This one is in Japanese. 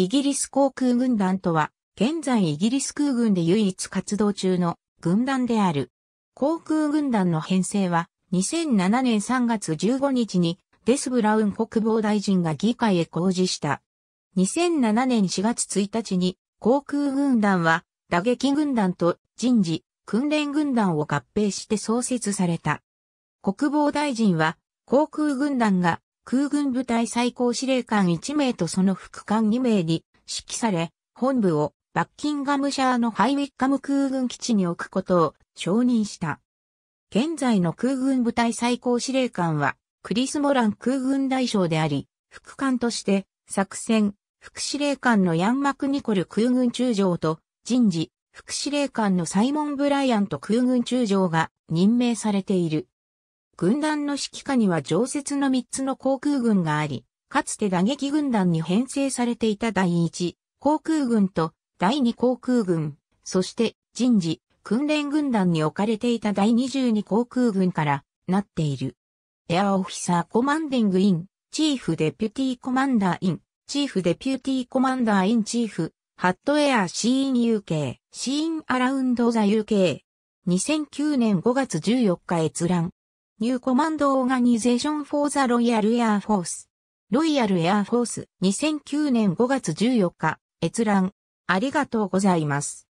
イギリス航空軍団とは、現在イギリス空軍で唯一活動中の軍団である。航空軍団の編成は、2007年3月15日にデス・ブラウン国防大臣が議会へ公示した。2007年4月1日に航空軍団は打撃軍団と人事、訓練軍団を合併して創設された。国防大臣は航空軍団が空軍部隊最高司令官1名とその副官2名に指揮され、本部をバッキンガムシャーのハイウィッカム空軍基地に置くことを承認した。現在の空軍部隊最高司令官は、クリス・モラン空軍大将であり、副官として、作戦、副司令官のヤン・マクニコル空軍中将と、人事、副司令官のサイモン・ブライアント空軍中将が任命されている。軍団の指揮下には常設の3つの航空軍があり、かつて打撃軍団に編成されていた第1航空軍と第2航空軍、そして人事、訓練軍団に置かれていた第22航空軍からなっている。エアオフィサーコマンディングイン、チーフデピュティコマンダーイン、チーフデピュティーコマンダーインチーフ、ーハットエアシーン UK、シーンアラウンドザ UK。2009年5月14日閲覧。ニューコマンドオーガニゼーションフォーザロイヤルエアフォース。ロイヤルエアフォース2009年5月14日、閲覧。ありがとうございます。